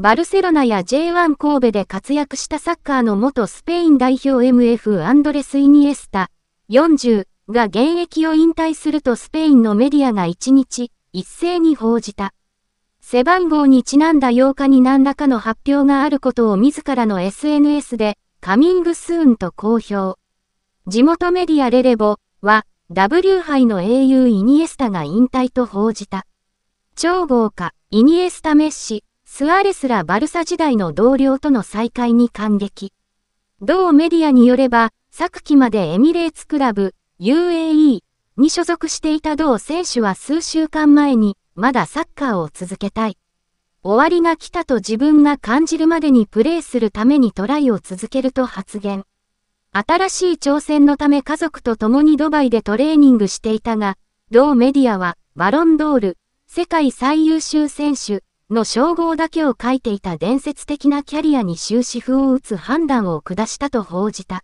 バルセロナや J1 神戸で活躍したサッカーの元スペイン代表 MF アンドレス・イニエスタ40が現役を引退するとスペインのメディアが1日一斉に報じた。背番号にちなんだ8日に何らかの発表があることを自らの SNS でカミングスーンと公表。地元メディアレレボは W 杯の英雄イニエスタが引退と報じた。超豪華イニエスタメッシスアレスらバルサ時代の同僚との再会に感激。同メディアによれば、昨季までエミレーツクラブ、UAE に所属していた同選手は数週間前に、まだサッカーを続けたい。終わりが来たと自分が感じるまでにプレーするためにトライを続けると発言。新しい挑戦のため家族と共にドバイでトレーニングしていたが、同メディアは、バロンドール、世界最優秀選手、の称号だけを書いていた伝説的なキャリアに終止符を打つ判断を下したと報じた。